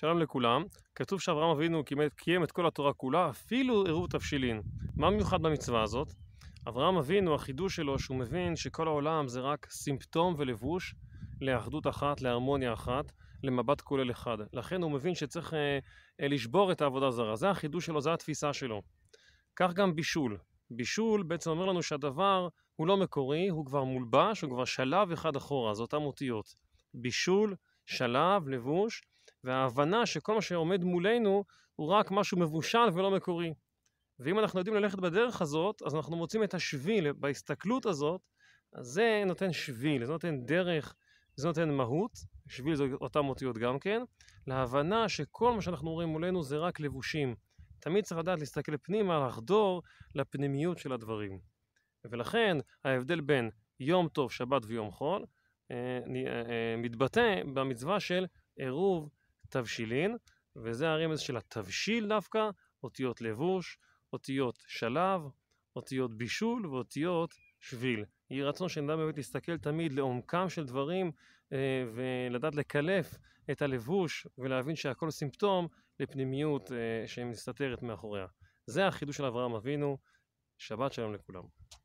שלום לכולם, כתוב שאברהם אבינו קיים את כל התורה כולה, אפילו עירוב תבשילין. מה מיוחד במצווה הזאת? אברהם אבינו, החידוש שלו שהוא מבין שכל העולם זה רק סימפטום ולבוש לאחדות אחת, להרמוניה אחת, למבט כולל אחד. לכן הוא מבין שצריך אה, אה, לשבור את העבודה זרה. זה החידוש שלו, זו התפיסה שלו. כך גם בישול. בישול בעצם אומר לנו שהדבר הוא לא מקורי, הוא כבר מולבש, הוא כבר שלב אחד אחורה, זה אותם אותיות. בישול, שלב, לבוש. וההבנה שכל מה שעומד מולנו הוא רק משהו מבושל ולא מקורי. ואם אנחנו יודעים ללכת בדרך הזאת, אז אנחנו מוצאים את השביל בהסתכלות הזאת, אז זה נותן שביל, זה נותן דרך, זה נותן מהות, שביל זה אותן אותיות גם כן, להבנה שכל מה שאנחנו רואים מולנו זה רק לבושים. תמיד צריך לדעת להסתכל פנימה, לחדור לפנימיות של הדברים. ולכן ההבדל בין יום טוב, שבת ויום חול, אה, אה, אה, מתבטא במצווה של עירוב תבשילין, וזה הרמז של התבשיל דווקא, אותיות לבוש, אותיות שלב, אותיות בישול ואותיות שביל. יהי רצון שנדע באמת להסתכל תמיד לעומקם של דברים אה, ולדעת לקלף את הלבוש ולהבין שהכל סימפטום לפנימיות אה, שמסתתרת מאחוריה. זה החידוש של אברהם אבינו, שבת שלום לכולם.